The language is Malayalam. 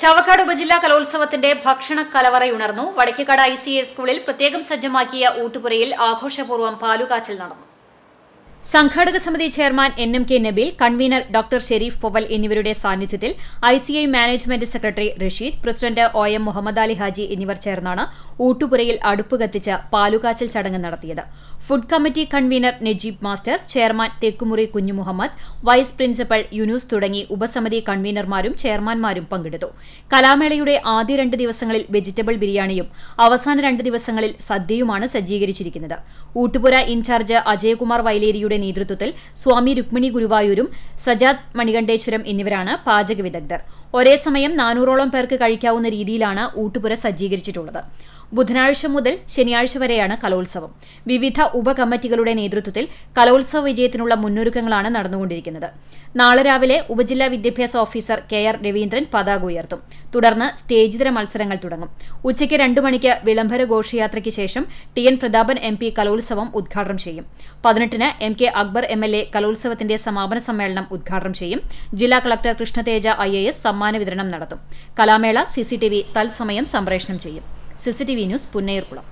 ചാവക്കാട് ഉപജില്ലാ കലോത്സവത്തിന്റെ ഭക്ഷണ കലവറയുണർന്നു വടക്കേക്കാട് ഐ സി എ സ്കൂളിൽ പ്രത്യേകം സജ്ജമാക്കിയ ഊട്ടുപുരയിൽ ആഘോഷപൂർവ്വം പാലുകാച്ചൽ നടന്നു സംഘാടക സമിതി chairman N M K Nabeel convener doctor Sherif Poval എന്നിവരുടെ സാന്നിധ്യത്തിൽ I C I management secretary Rasheed president O M Muhammad Ali Haji എന്നിവർ ചേർന്നാണ് ഊട്ടുപുരയിൽ അടുപ്പ് കത്തിച്ച് പാലുകാച്ചൽ ചടങ്ങ് നടത്തിയത് food committee convener Najeeb master chairman Thekkumuri Kunjumuhammad vice principal Yunus തുടങ്ങി ഉപസമിതി കൺവീനർമാരും ചെയർമാൻമാരും പങ്കെടുത്തു കലാമേളയുടെ ആദ്യ രണ്ട് ദിവസങ്ങളിൽ വെജിറ്റബിൾ ബിരിയാണിയും അവസാന രണ്ട് ദിവസങ്ങളിൽ സദ്യയുമാണ് സജ്ജീകരിച്ചിരിക്കുന്നത് ഊട്ടുപുര ഇൻചാർജ് അജയകുമാർ വൈലേരിയുടെ ഗുരുവായൂരിന്റെ നേതൃത്വത്തിൽ സ്വാമി രുക്മിണി ഗുരുവായൂരും സജാദ് മണികണ്ഠേശ്വരം എന്നിവരാണ് പാചക വിദഗ്ധർ ഒരേ സമയം നാനൂറോളം പേർക്ക് കഴിക്കാവുന്ന രീതിയിലാണ് ഊട്ടുപുര സജ്ജീകരിച്ചിട്ടുള്ളത് ബുധനാഴ്ച മുതൽ ശനിയാഴ്ച വരെയാണ് കലോത്സവം വിവിധ ഉപകമ്മിറ്റികളുടെ നേതൃത്വത്തിൽ കലോത്സവ വിജയത്തിനുള്ള മുന്നൊരുക്കങ്ങളാണ് നടന്നുകൊണ്ടിരിക്കുന്നത് നാളെ രാവിലെ ഉപജില്ലാ വിദ്യാഭ്യാസ ഓഫീസർ കെ ആർ രവീന്ദ്രൻ പതാക ഉയർത്തും തുടർന്ന് സ്റ്റേജിതര മത്സരങ്ങൾ തുടങ്ങും ഉച്ചയ്ക്ക് രണ്ടു മണിക്ക് വിളംബര ഘോഷയാത്രയ്ക്ക് ശേഷം T N Prathapan M P കലോത്സവം ഉദ്ഘാടനം ചെയ്യും പതിനെട്ടിന് M K K Akbar M L A കലോത്സവത്തിന്റെ സമാപന സമ്മേളനം ഉദ്ഘാടനം ചെയ്യും ജില്ലാ collector Krishnateja I A S സമ്മാന വിതരണം നടത്തും കലാമേള സിസിടിവി തൽസമയം സംപ്രേഷണം ചെയ്യും സിസിടിവി ന്യൂസ് പുന്നയൂർകുളം